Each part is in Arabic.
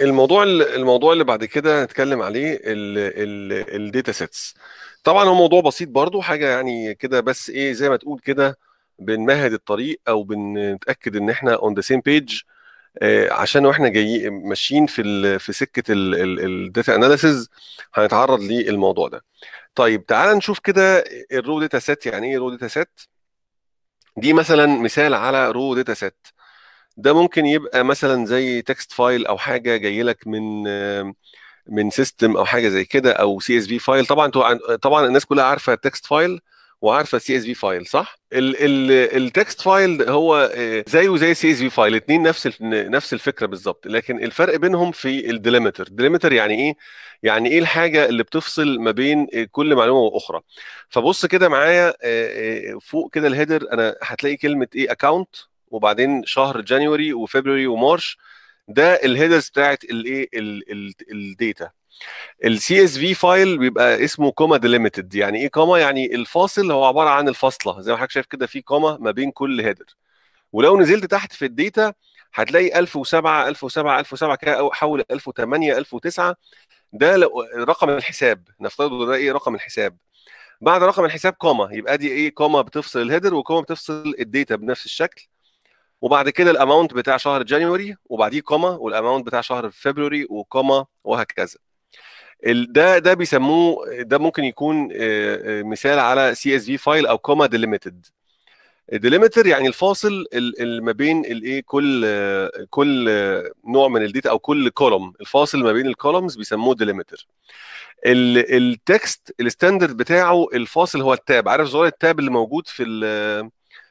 الموضوع الموضوع اللي بعد كده هنتكلم عليه الداتا سيتس طبعا هو موضوع بسيط برضو حاجه يعني كده بس ايه زي ما تقول كده بنمهد الطريق او بنتاكد ان احنا اون ذا سيم بيج عشان واحنا جايين ماشيين في في سكه الداتا اناليسز هنتعرض للموضوع ده طيب تعال نشوف كده الرو داتا سيت يعني ايه رو داتا سيت دي مثلا مثال على رو داتا سيت ده ممكن يبقى مثلا زي تكست فايل او حاجه جاي لك من من سيستم او حاجه زي كده او سي اس في فايل طبعا طبعا الناس كلها عارفه تكست فايل وعارفه سي اس في فايل صح التكست فايل هو آه، زيه زي سي اس في فايل الاثنين نفس نفس الفكره بالظبط لكن الفرق بينهم في الديليمتر الديليمتر يعني ايه يعني ايه الحاجه اللي بتفصل ما بين آه، كل معلومه واخرى فبص كده معايا آه، فوق كده الهيدر انا هتلاقي كلمه ايه اكونت وبعدين شهر جانيوري وفبراير ومارش ده الهيدرز بتاعت الايه الداتا السي اس في فايل بيبقى اسمه كوما ديليمتد يعني ايه كوما يعني الفاصل هو عباره عن الفاصله زي ما حضرتك شايف كده في كوما ما بين كل هيدر ولو نزلت تحت في الداتا هتلاقي 1007 1007 1007 كده حول 1008 1009 ده رقم الحساب نفترض ده ايه رقم الحساب بعد رقم الحساب كوما يبقى دي ايه كوما بتفصل الهيدر وكوما بتفصل الداتا بنفس الشكل وبعد كده الاماونت بتاع شهر جانيوري وبعديه كوما والاماونت بتاع شهر فبراير وكوما وهكذا ده ده بيسموه ده ممكن يكون آه، آه، مثال على سي اس في فايل او كوما ديليميتد ديليمتر يعني الفاصل اللي ما بين الايه كل كل نوع من الديتا او كل كولوم الفاصل ما بين الكولومز بيسموه ديليمتر التكست الستاندرد بتاعه الفاصل هو التاب عارف زرار التاب اللي موجود في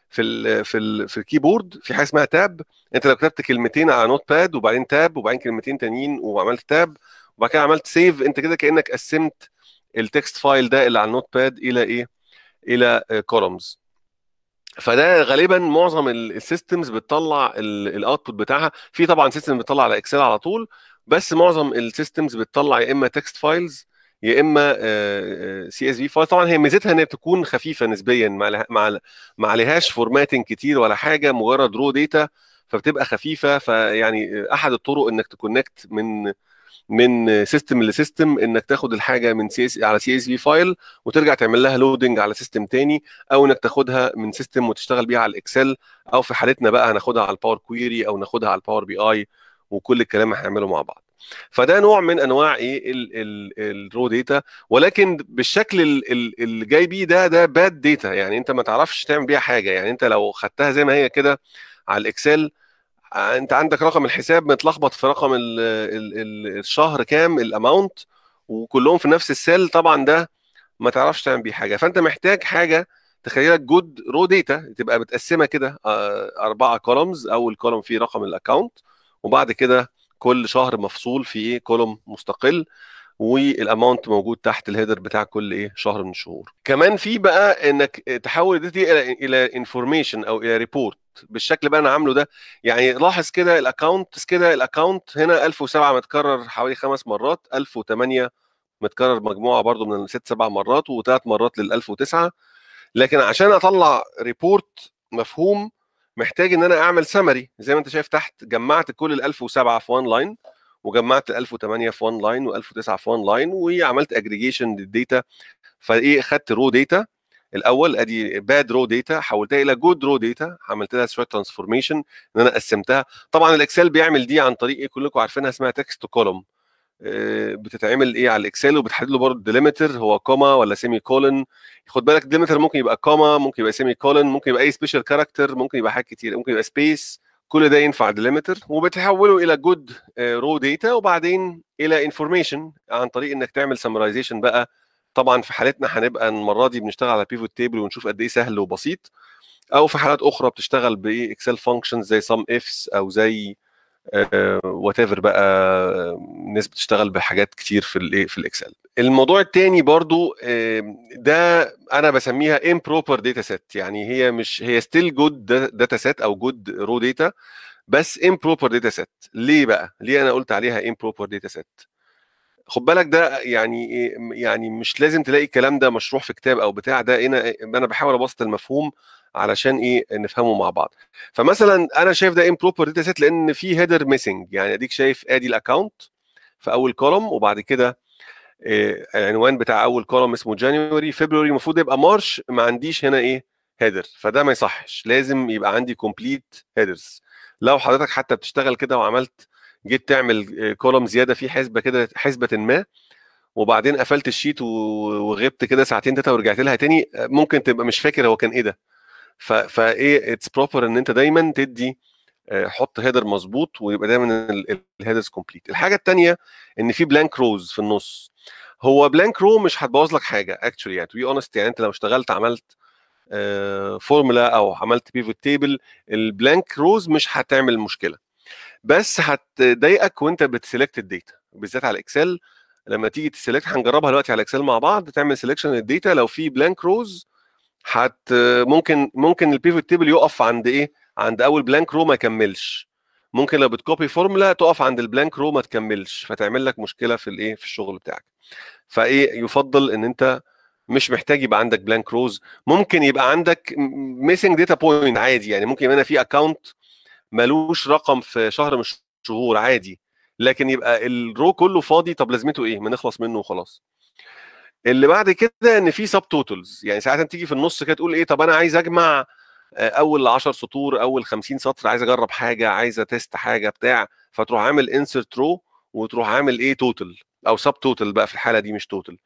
في الـ في الـ في الكيبورد في حاجه اسمها تاب انت لو كتبت كلمتين على نوت باد وبعدين تاب وبعدين كلمتين تانيين وعملت تاب وبعد كده عملت سيف انت كده كانك قسمت التكست فايل ده اللي على النوت باد الى ايه؟ الى كولومز فده غالبا معظم السيستمز بتطلع الاوتبوت بتاعها في طبعا سيستم بتطلع على اكسل على طول بس معظم السيستمز بتطلع يا اما تكست فايلز يا اما سي اس في فطبعا هي ميزتها ان هي تكون خفيفه نسبيا ما مع ما عليهاش فورماتنج كتير ولا حاجه مجرد رو ديتا فبتبقى خفيفه فيعني احد الطرق انك تكونكت من من سيستم لسيستم انك تاخد الحاجه من سي اس على سي اس في فايل وترجع تعمل لها لودنج على سيستم تاني او انك تاخدها من سيستم وتشتغل بيها على الاكسل او في حالتنا بقى هناخدها على الباور كويري او ناخدها على الباور بي اي وكل الكلام هنعمله مع بعض فده نوع من انواع ايه الرو داتا ولكن بالشكل اللي جاي بيه ده ده باد داتا يعني انت ما تعرفش تعمل بيها حاجه يعني انت لو خدتها زي ما هي كده على الاكسل آه، انت عندك رقم الحساب متلخبط في رقم الـ الـ الـ الشهر كام الاماونت وكلهم في نفس السيل طبعا ده ما تعرفش تعمل بيه حاجه فانت محتاج حاجه تخيلك جود رو داتا تبقى متقسمه كده آه، اربعه كولومز اول كولوم فيه رقم الاكونت وبعد كده كل شهر مفصول في ايه كولوم مستقل والاماونت موجود تحت الهيدر بتاع كل ايه شهر من الشهور كمان في بقى انك تحول دي الى الى انفورميشن او الى ريبورت بالشكل بقى انا عامله ده يعني لاحظ كده الاكونت كده الاكونت هنا 1007 متكرر حوالي خمس مرات 1008 متكرر مجموعه برده من ست سبع مرات وثلاث مرات لل 1009 لكن عشان اطلع ريبورت مفهوم محتاج ان انا اعمل سمري زي ما انت شايف تحت جمعت كل ال 1007 في وان لاين وجمعت ال 1008 في وان لاين و1009 في وان لاين وعملت اجريجيشن للديتا فايه خدت رو ديتا الاول ادي باد رو ديتا حولتها الى جود رو ديتا عملت لها شويه ترانسفورميشن ان انا قسمتها طبعا الاكسل بيعمل دي عن طريق ايه كلكم عارفينها اسمها تكست كولوم آه، بتتعمل ايه على الاكسل وبتحدد له برضه الديليمتر هو كوما ولا سيمي كولن خد بالك الديليمتر ممكن يبقى كوما ممكن يبقى سيمي كولن ممكن يبقى اي سبيشال كاركتر ممكن يبقى حاجات كتير ممكن يبقى سبيس كل ده ينفع ديليمتر وبتحوله الى جود رو داتا وبعدين الى انفورميشن عن طريق انك تعمل سمرايزيشن بقى طبعا في حالتنا هنبقى المره دي بنشتغل على بيفوت تيبل ونشوف قد ايه سهل وبسيط او في حالات اخرى بتشتغل باكسل اكسل فانكشنز زي سم افس او زي وات آه، ايفر بقى الناس بتشتغل بحاجات كتير في الايه في الاكسل الموضوع التاني برضو ده انا بسميها امبروبر داتا سيت يعني هي مش هي ستيل جود داتا سيت او جود رو داتا بس امبروبر داتا سيت ليه بقى ليه انا قلت عليها امبروبر داتا سيت خد بالك ده يعني إيه، يعني مش لازم تلاقي الكلام ده مشروح في كتاب او بتاع ده انا إيه، انا بحاول ابسط المفهوم علشان ايه نفهمه مع بعض فمثلا انا شايف ده امبروبر داتا سيت لان في هيدر ميسنج يعني اديك شايف ادي الاكونت في اول كولوم وبعد كده آه، العنوان بتاع اول كولوم اسمه جانيوري فبراير المفروض يبقى مارش ما عنديش هنا ايه هيدر فده ما يصحش لازم يبقى عندي كومبليت هيدرز لو حضرتك حتى بتشتغل كده وعملت جيت تعمل كولوم آه، زياده في حسبه كده حسبه ما وبعدين قفلت الشيت وغبت كده ساعتين ثلاثه ورجعت لها تاني آه، ممكن تبقى مش فاكر هو كان ايه ده فايه اتس بروبر ان انت دايما تدي آه، حط هيدر مظبوط ويبقى دايما الهيدرز كومبليت الحاجه الثانيه ان في بلانك روز في النص هو بلانك رو مش هتبوظ لك حاجه اكشولي يعني تو بي اونست يعني انت لو اشتغلت عملت فورمولا او عملت بيفوت تيبل البلانك روز مش هتعمل مشكله بس هتضايقك وانت بتسلكت الداتا بالذات على الاكسل لما تيجي تسلكت هنجربها دلوقتي على الاكسل مع بعض تعمل سلكشن للديتا لو في بلانك روز هت ممكن ممكن البيفوت تيبل يقف عند ايه؟ عند اول بلانك رو ما يكملش ممكن لو بتكوبي فورمولا تقف عند البلانك رو ما تكملش فتعمل لك مشكله في الايه في الشغل بتاعك فايه يفضل ان انت مش محتاج يبقى عندك بلانك روز ممكن يبقى عندك ميسنج داتا بوينت عادي يعني ممكن يبقى هنا في اكونت ملوش رقم في شهر من الشهور عادي لكن يبقى الرو كله فاضي طب لازمته ايه ما نخلص منه وخلاص اللي بعد كده ان في سب توتلز يعني ساعات تيجي في النص كده تقول ايه طب انا عايز اجمع آه، اول 10 سطور اول 50 سطر عايز اجرب حاجه عايز اتست حاجه بتاع فتروح عامل انسرت رو وتروح عامل ايه توتل او سب توتل بقى في الحاله دي مش توتل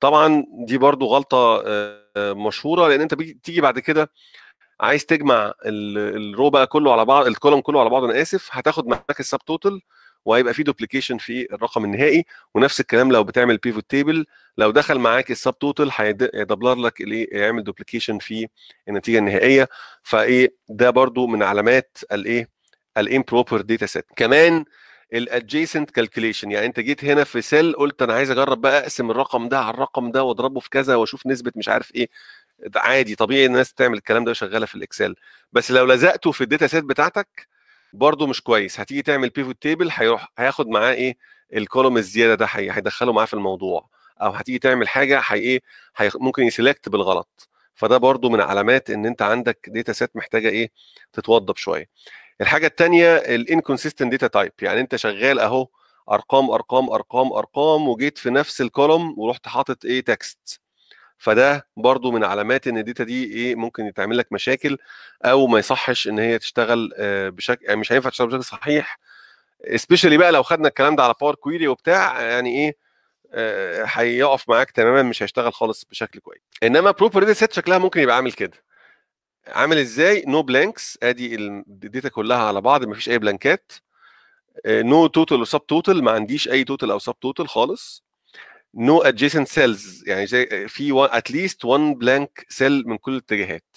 طبعا دي برضو غلطه آه، مشهوره لان انت بتيجي بعد كده عايز تجمع الرو بقى كله على بعض الكولوم كله على بعض انا اسف هتاخد معاك السب توتال وهيبقى في دوبليكيشن في الرقم النهائي ونفس الكلام لو بتعمل بيفوت تيبل لو دخل معاك السب توتال هيدبلر لك الايه يعمل دوبليكيشن في النتيجه النهائيه فايه ده برده من علامات الايه الامبروبر داتا سيت كمان الادجيسنت كالكوليشن يعني انت جيت هنا في سيل قلت انا عايز اجرب بقى اقسم الرقم ده على الرقم ده واضربه في كذا واشوف نسبه مش عارف ايه عادي طبيعي الناس تعمل الكلام ده شغاله في الاكسل بس لو لزقته في الداتا سيت بتاعتك برده مش كويس هتيجي تعمل بيفوت تيبل هيروح هياخد معاه ايه الكولوم الزياده ده هيدخله معاه في الموضوع او هتيجي تعمل حاجه هي ايه ممكن يسلكت بالغلط فده برده من علامات ان انت عندك داتا سيت محتاجه ايه تتوضب شويه الحاجه الثانيه الانكونسيستنت داتا تايب يعني انت شغال اهو ارقام ارقام ارقام ارقام وجيت في نفس الكولوم ورحت حاطط ايه تكست فده برضو من علامات ان الداتا دي ايه ممكن يتعمل لك مشاكل او ما يصحش ان هي تشتغل آه، بشكل يعني مش هينفع تشتغل بشكل صحيح سبيشالي بقى لو خدنا الكلام ده على باور كويري وبتاع يعني ايه آه، هيقف معاك تماما مش هيشتغل خالص بشكل كويس انما بروبر داتا سيت شكلها ممكن يبقى عامل كده عامل ازاي نو no بلانكس ادي الداتا كلها على بعض مفيش اي بلانكات نو توتال وسب توتال ما عنديش اي توتال او سب توتال خالص نو ادجيسنت سيلز يعني زي في اتليست وان بلانك سيل من كل الاتجاهات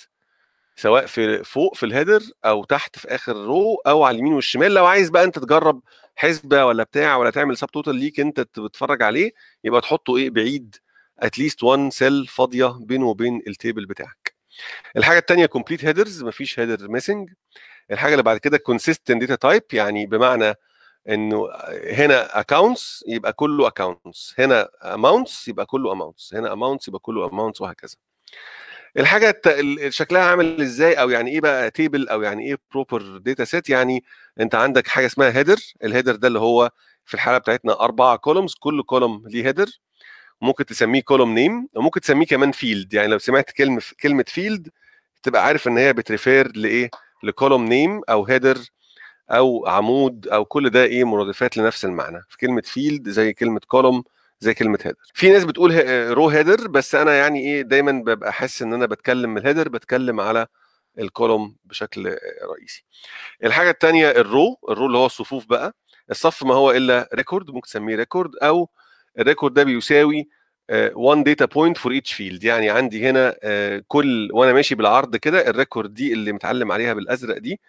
سواء في فوق في الهيدر او تحت في اخر رو او على اليمين والشمال لو عايز بقى انت تجرب حسبه ولا بتاع ولا تعمل سب توتال ليك انت بتتفرج عليه يبقى تحطه ايه بعيد اتليست وان سيل فاضيه بينه وبين التيبل بتاعك الحاجه الثانيه كومبليت هيدرز مفيش هيدر ميسنج الحاجه اللي بعد كده كونسيستنت داتا تايب يعني بمعنى انه هنا اكونتس يبقى كله اكونتس هنا اماونتس يبقى كله اماونتس هنا اماونتس يبقى كله اماونتس وهكذا الحاجه شكلها عامل ازاي او يعني ايه بقى تيبل او يعني ايه بروبر داتا سيت يعني انت عندك حاجه اسمها هيدر الهيدر ده اللي هو في الحاله بتاعتنا اربع كولومز كل كولوم ليه هيدر ممكن تسميه كولوم نيم وممكن تسميه كمان فيلد يعني لو سمعت كلمه كلمه فيلد تبقى عارف ان هي بتريفير لايه لكولوم نيم او هيدر او عمود او كل ده ايه مرادفات لنفس المعنى في كلمه فيلد زي كلمه كولوم زي كلمه هيدر في ناس بتقول رو هيدر آه، بس انا يعني ايه دايما ببقى حاسس ان انا بتكلم من الهيدر بتكلم على الكولوم بشكل آه، رئيسي الحاجه الثانيه الرو الرو اللي هو الصفوف بقى الصف ما هو الا ريكورد ممكن تسميه ريكورد او الريكورد ده بيساوي 1 داتا بوينت فور ايتش فيلد يعني عندي هنا آه، كل وانا ماشي بالعرض كده الريكورد دي اللي متعلم عليها بالازرق دي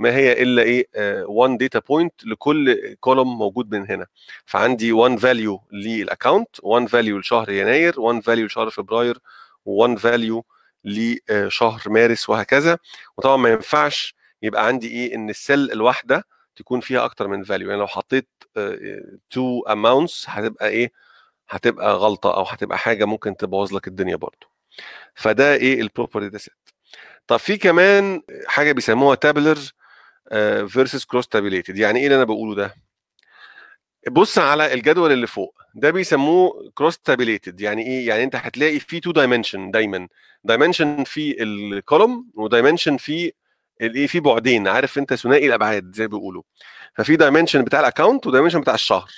ما هي الا ايه 1 داتا بوينت لكل كولوم موجود من هنا فعندي 1 فاليو للاكونت 1 فاليو لشهر يناير 1 فاليو لشهر فبراير و1 فاليو لشهر مارس وهكذا وطبعا ما ينفعش يبقى عندي ايه ان السيل الواحده تكون فيها اكتر من فاليو يعني لو حطيت تو آه، اماونتس هتبقى ايه هتبقى غلطه او هتبقى حاجه ممكن تبوظ لك الدنيا برضو فده ايه البروبر داتا سيت طب في كمان حاجه بيسموها تابلر فيرسس كروس تابيليتد يعني ايه اللي انا بقوله ده بص على الجدول اللي فوق ده بيسموه كروس تابيليتد يعني ايه يعني انت هتلاقي في تو دايمنشن دايما دايمنشن في الكولوم ودايمنشن في الايه في بعدين عارف انت ثنائي الابعاد زي ما بيقولوا ففي دايمنشن بتاع الاكونت ودايمنشن بتاع الشهر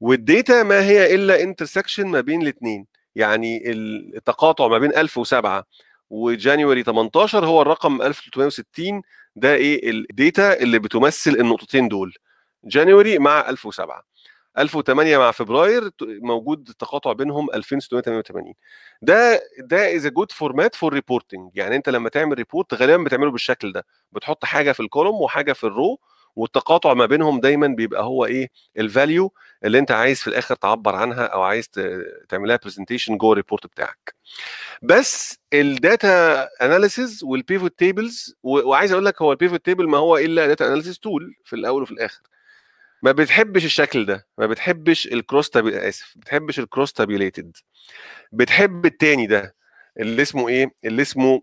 والداتا ما هي الا انترسكشن ما بين الاثنين يعني التقاطع ما بين 1007 وجانيوري 18 هو الرقم 1360 ده ايه الديتا اللي بتمثل النقطتين دول جانوري مع 1007 1008 مع فبراير موجود تقاطع بينهم 2688 ده ده از جود فورمات فور ريبورتنج يعني انت لما تعمل ريبورت غالبا بتعمله بالشكل ده بتحط حاجه في الكولوم وحاجه في الرو والتقاطع ما بينهم دايما بيبقى هو ايه الفاليو اللي انت عايز في الاخر تعبر عنها او عايز تعملها برزنتيشن جوه الريبورت بتاعك بس الداتا اناليسز والبيفوت تيبلز وعايز اقول لك هو البيفوت تيبل ما هو الا داتا اناليسز تول في الاول وفي الاخر ما بتحبش الشكل ده ما بتحبش الكروس تاب اسف ما بتحبش الكروس تابيليتد بتحب التاني ده اللي اسمه ايه اللي اسمه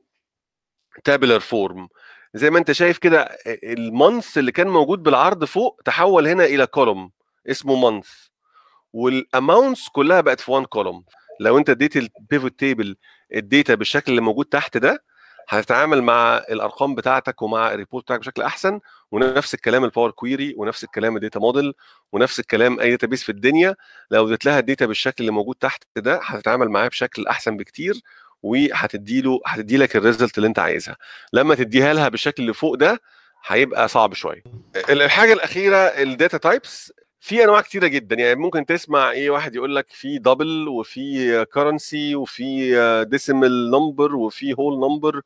تابلر فورم زي ما انت شايف كده المانث اللي كان موجود بالعرض فوق تحول هنا الى كولوم اسمه مانث والاماونتس كلها بقت في وان كولوم لو انت اديت البيفوت تيبل الداتا بالشكل اللي موجود تحت ده هتتعامل مع الارقام بتاعتك ومع الريبورت بتاعك بشكل احسن ونفس الكلام الباور كويري ونفس الكلام الداتا موديل ونفس الكلام اي داتا بيس في الدنيا لو اديت لها الداتا بالشكل اللي موجود تحت ده هتتعامل معاه بشكل احسن بكتير وهتدي له هتدي لك الريزلت اللي انت عايزها لما تديها لها بالشكل اللي فوق ده هيبقى صعب شويه الحاجه الاخيره الداتا تايبس في انواع كتيره جدا يعني ممكن تسمع ايه واحد يقول لك في دبل وفي كرنسي وفي ديسيمال نمبر وفي هول نمبر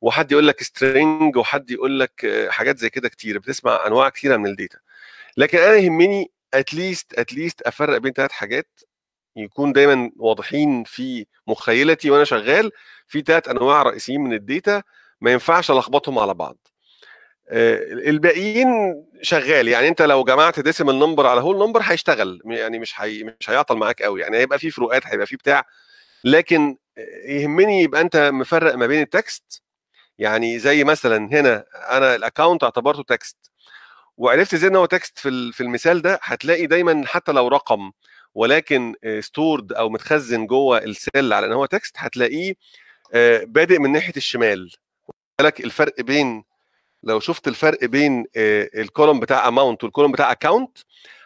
وحد يقول لك سترينج وحد يقول لك حاجات زي كده كتير بتسمع انواع كتيره من الداتا لكن انا يهمني اتليست اتليست افرق بين ثلاث حاجات يكون دايما واضحين في مخيلتي وانا شغال في ثلاث انواع رئيسيين من الداتا ما ينفعش الخبطهم على بعض آه، الباقيين شغال يعني انت لو جمعت ديسيمال نمبر على هول نمبر هيشتغل يعني مش حي... مش هيعطل معاك قوي يعني هيبقى في فروقات هيبقى في بتاع لكن آه، يهمني يبقى انت مفرق ما بين التكست يعني زي مثلا هنا انا الاكونت اعتبرته تكست وعرفت ازاي ان هو تكست في في المثال ده هتلاقي دايما حتى لو رقم ولكن ستورد او متخزن جوه السيل على ان هو تكست هتلاقيه آه، بادئ من ناحيه الشمال لك الفرق بين لو شفت الفرق بين آه، الكولوم بتاع اماونت والكولوم بتاع اكاونت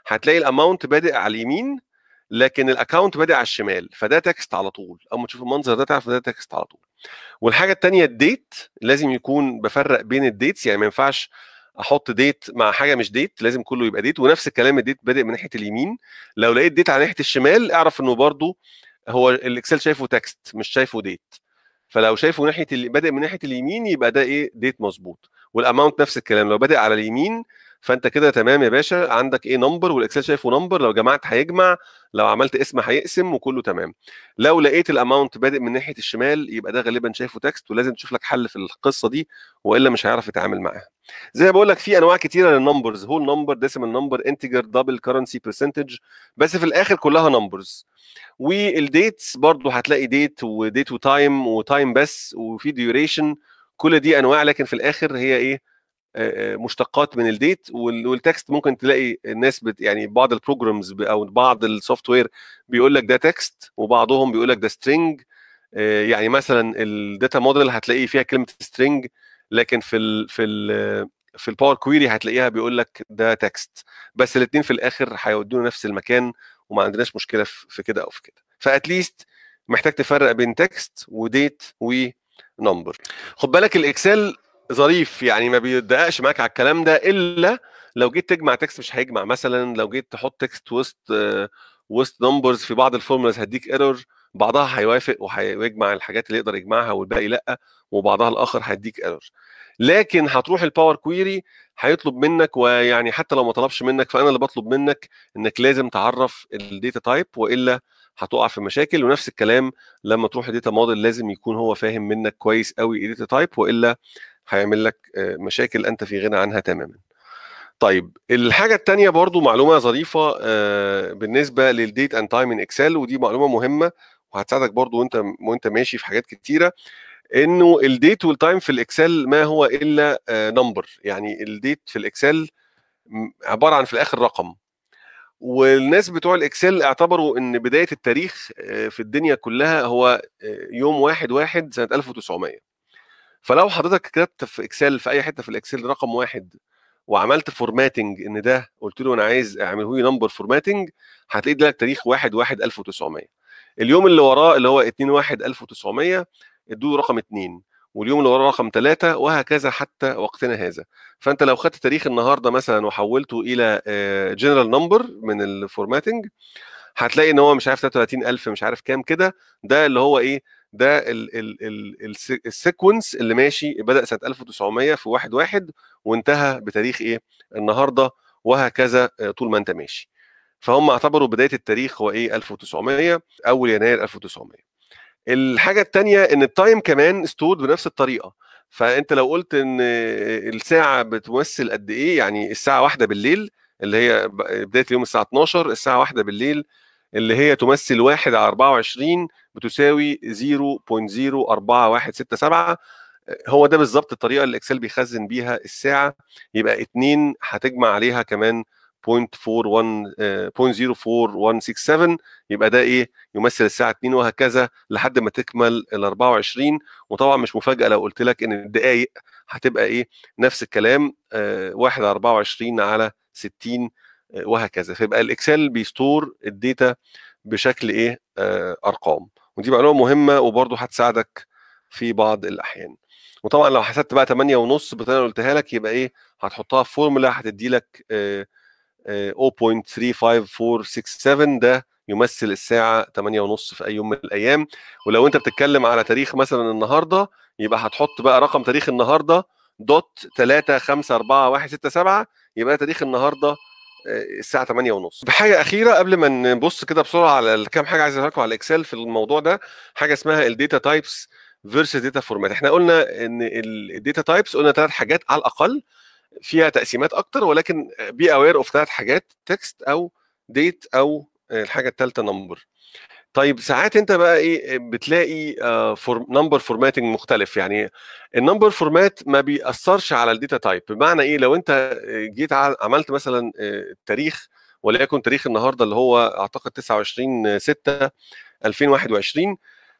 هتلاقي الاماونت بادئ على اليمين لكن الاكاونت بادئ على الشمال فده تكست على طول ما تشوف المنظر ده تعرف ده تكست على طول والحاجه الثانيه الديت لازم يكون بفرق بين الديتس يعني ما ينفعش احط ديت مع حاجه مش ديت لازم كله يبقى ديت ونفس الكلام الديت بادئ من ناحيه اليمين لو لقيت ديت على ناحيه الشمال اعرف انه برضو هو الاكسل شايفه تكست مش شايفه ديت فلو شايفه ناحيه بادئ من ناحيه اليمين يبقى ده ايه ديت مظبوط والاماونت نفس الكلام لو بادئ على اليمين فانت كده تمام يا باشا عندك ايه نمبر والاكسل شايفه نمبر لو جمعت هيجمع لو عملت اسم هيقسم وكله تمام لو لقيت الاماونت بادئ من ناحيه الشمال يبقى ده غالبا شايفه تكست ولازم تشوف لك حل في القصه دي والا مش هيعرف يتعامل معاها زي ما بقول لك في انواع كتيره للنمبرز هول نمبر ديسيمال نمبر انتجر دبل كرنسي برسنتج بس في الاخر كلها نمبرز والديتس برضو هتلاقي ديت وديت وتايم وتايم بس وفي ديوريشن كل دي انواع لكن في الاخر هي ايه آه، آه، مشتقات من الديت والتكست ممكن تلاقي الناس بت يعني بعض البروجرامز او بعض السوفت وير بيقول لك ده تكست وبعضهم بيقول لك ده سترينج آه، يعني مثلا الداتا موديل هتلاقيه فيها كلمه سترينج لكن في الـ في الـ في الباور كويري هتلاقيها بيقول لك ده تكست بس الاثنين في الاخر هيودونا نفس المكان وما عندناش مشكله في كده او في كده فاتليست محتاج تفرق بين تكست وديت ونمبر خد بالك الاكسل ظريف يعني ما بيدققش معاك على الكلام ده الا لو جيت تجمع تكست مش هيجمع مثلا لو جيت تحط تكست وسط وسط نمبرز في بعض الفورمولاز هديك ايرور بعضها هيوافق وهيجمع الحاجات اللي يقدر يجمعها والباقي لا وبعضها الاخر هيديك ايرور لكن هتروح الباور كويري هيطلب منك ويعني حتى لو ما طلبش منك فانا اللي بطلب منك انك لازم تعرف الديتا تايب والا هتقع في مشاكل ونفس الكلام لما تروح الديتا موديل لازم يكون هو فاهم منك كويس قوي ايه تايب والا هيعمل لك آه، مشاكل انت في غنى عنها تماما طيب الحاجه الثانيه برضو معلومه ظريفه آه، بالنسبه للديت اند تايم ان اكسل ودي معلومه مهمه وهتساعدك برضو وانت وانت ماشي في حاجات كتيره انه الديت والتايم في الاكسل ما هو الا نمبر آه، يعني الديت في الاكسل عباره عن في الاخر رقم والناس بتوع الاكسل اعتبروا ان بدايه التاريخ في الدنيا كلها هو يوم واحد واحد سنه 1900 فلو حضرتك كتبت في اكسل في اي حته في الاكسل رقم واحد وعملت فورماتنج ان ده قلت له انا عايز اعمله لي نمبر فورماتنج هتلاقي ده تاريخ 1 1 1900 اليوم اللي وراه اللي هو 2 1 1900 ادوا رقم 2 واليوم اللي وراه رقم 3 وهكذا حتى وقتنا هذا فانت لو خدت تاريخ النهارده مثلا وحولته الى جنرال آه، نمبر من الفورماتنج هتلاقي ان هو مش عارف 33000 مش عارف كام كده ده اللي هو ايه ده السيكونس اللي ماشي بدا سنه 1900 في 1 1 وانتهى بتاريخ ايه النهارده وهكذا آه، طول ما انت ماشي فهم اعتبروا بدايه التاريخ هو ايه 1900 اول يناير 1900 الحاجه الثانيه ان التايم كمان استود بنفس الطريقه فانت لو قلت ان الساعه بتمثل قد ايه يعني الساعه واحدة بالليل اللي هي بدايه اليوم الساعه 12 الساعه واحدة بالليل اللي هي تمثل 1 على 24 بتساوي 0.04167 هو ده بالظبط الطريقه اللي اكسل بيخزن بيها الساعه يبقى 2 هتجمع عليها كمان 0.41 آه، يبقى ده ايه يمثل الساعه 2 وهكذا لحد ما تكمل ال 24 وطبعا مش مفاجاه لو قلت لك ان الدقائق هتبقى ايه نفس الكلام 1 آه، على 24 على 60 وهكذا فيبقى الاكسل بيستور الداتا بشكل ايه آه، ارقام ودي معلومه مهمه وبرده هتساعدك في بعض الاحيان وطبعا لو حسبت بقى 8 ونص بالطريقه اللي قلتها لك يبقى ايه هتحطها في فورمولا هتدي لك 0.35467 آه، آه، ده يمثل الساعة 8 ونص في أي يوم من الأيام ولو أنت بتتكلم على تاريخ مثلا النهاردة يبقى هتحط بقى رقم تاريخ النهاردة دوت 7 يبقى تاريخ النهارده الساعه 8 ونص بحاجه اخيره قبل ما نبص كده بسرعه على الكام حاجه عايز اقول على الاكسل في الموضوع ده حاجه اسمها الديتا تايبس فيرسس داتا فورمات احنا قلنا ان الداتا تايبس قلنا ثلاث حاجات على الاقل فيها تقسيمات اكتر ولكن بي اوير اوف ثلاث حاجات تكست او ديت او الحاجه الثالثه نمبر طيب ساعات انت بقى ايه بتلاقي نمبر آه، فورماتنج مختلف يعني النمبر فورمات ما بيأثرش على الداتا تايب بمعنى ايه لو انت آه، جيت عملت مثلا التاريخ آه، وليكن تاريخ النهارده اللي هو اعتقد 29 6 2021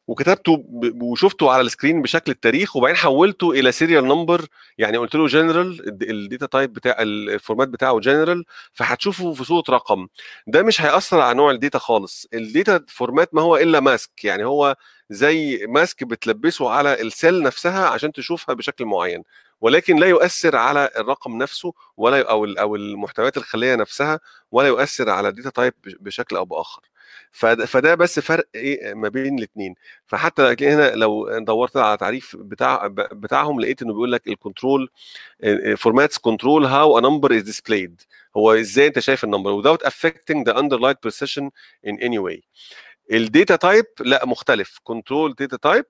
وكتبته وشفته على السكرين بشكل التاريخ وبعدين حولته الى سيريال نمبر يعني قلت له جنرال الداتا تايب بتاع الفورمات بتاعه جنرال فهتشوفه في صوره رقم ده مش هياثر على نوع الداتا خالص الداتا فورمات ما هو الا ماسك يعني هو زي ماسك بتلبسه على السيل نفسها عشان تشوفها بشكل معين ولكن لا يؤثر على الرقم نفسه ولا او او المحتويات الخليه نفسها ولا يؤثر على الداتا تايب بشكل او باخر فده, بس فرق ايه ما بين الاثنين فحتى هنا لو دورت على تعريف بتاع بتاعهم لقيت انه بيقول لك الكنترول فورماتس كنترول هاو ا نمبر از ديسبلايد هو ازاي انت شايف النمبر without affecting the underlying precision in any way الداتا تايب لا مختلف كنترول داتا تايب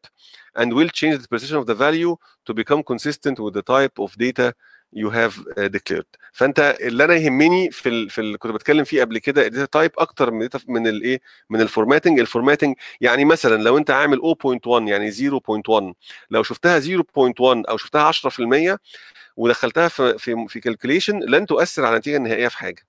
اند ويل تشينج ذا بوزيشن اوف ذا فاليو تو بيكم كونسيستنت وذ ذا تايب اوف data يو هاف uh, declared فانت اللي انا يهمني في ال... في اللي كنت بتكلم فيه قبل كده الداتا تايب اكتر من من الايه من الفورماتنج الفورماتنج يعني مثلا لو انت عامل 0.1 يعني 0.1 لو شفتها 0.1 او شفتها 10% ودخلتها في, في كالكوليشن لن تؤثر على النتيجه النهائيه في حاجه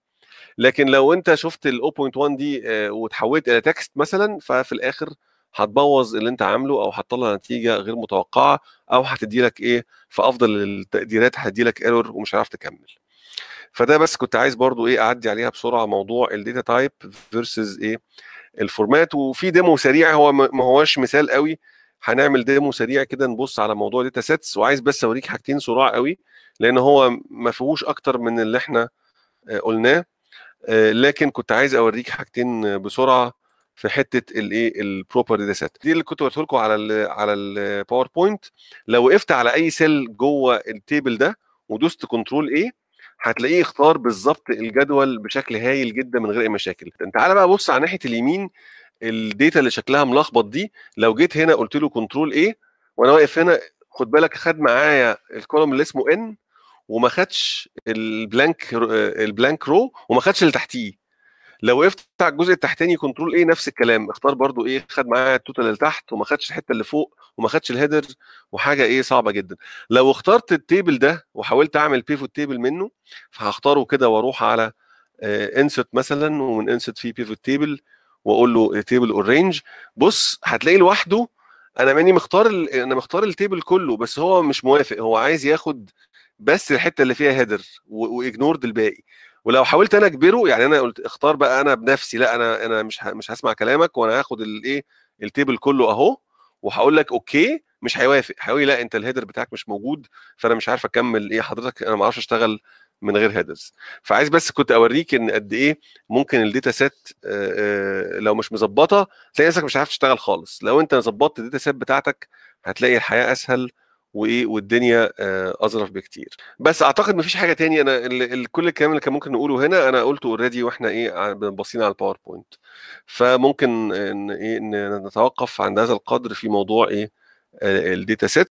لكن لو انت شفت ال 0.1 دي آه، وتحولت الى تكست مثلا ففي الاخر هتبوظ اللي انت عامله او هتطلع نتيجه غير متوقعه او هتدي لك ايه في افضل التقديرات هتدي لك ايرور ومش هتعرف تكمل فده بس كنت عايز برضو ايه اعدي عليها بسرعه موضوع الداتا تايب فيرسز ايه الفورمات وفي ديمو سريع هو ما هوش مثال قوي هنعمل ديمو سريع كده نبص على موضوع داتا سيتس وعايز بس اوريك حاجتين سرعه قوي لان هو ما فيهوش اكتر من اللي احنا آه، قلناه آه، لكن كنت عايز اوريك حاجتين بسرعه في حته الايه البروبر داتا سيت دي اللي كنت قلت لكم على الـ على الباوربوينت لو وقفت على اي سيل جوه التيبل ده ودوست كنترول ايه هتلاقيه اختار بالظبط الجدول بشكل هايل جدا من غير اي مشاكل تعالى بقى بص على ناحيه اليمين الديتا اللي شكلها ملخبط دي لو جيت هنا قلت له كنترول ايه وانا واقف هنا خد بالك خد معايا الكولوم اللي اسمه ان وما خدش البلانك البلانك رو وما خدش اللي تحتيه لو وقفت على الجزء التحتاني كنترول ايه نفس الكلام اختار برضو ايه خد معايا التوتال اللي تحت وما خدش الحته اللي فوق وما خدش الهيدر وحاجه ايه صعبه جدا لو اخترت التيبل ده وحاولت اعمل بيفوت تيبل منه فهختاره كده واروح على انسرت آه، مثلا ومن انسرت في بيفوت تيبل واقول له تيبل اور رينج بص هتلاقي لوحده انا ماني مختار انا مختار التيبل كله بس هو مش موافق هو عايز ياخد بس الحته اللي فيها هيدر واجنورد الباقي ولو حاولت انا اجبره يعني انا قلت اختار بقى انا بنفسي لا انا انا مش مش هسمع كلامك وانا هاخد الايه التيبل كله اهو وهقول لك اوكي مش هيوافق هيقول لا انت الهيدر بتاعك مش موجود فانا مش عارف اكمل ايه حضرتك انا ما اعرفش اشتغل من غير هيدرز فعايز بس كنت اوريك ان قد ايه ممكن الداتا سيت لو مش مظبطه تلاقي نفسك مش عارف تشتغل خالص لو انت ظبطت الداتا سيت بتاعتك هتلاقي الحياه اسهل وايه والدنيا آه، اظرف بكتير بس اعتقد مفيش حاجه تاني انا كل الكلام اللي كان ممكن نقوله هنا انا قلته اوريدي واحنا ايه باصين على الباوربوينت فممكن ان ايه نتوقف عند هذا القدر في موضوع ايه الداتا سيت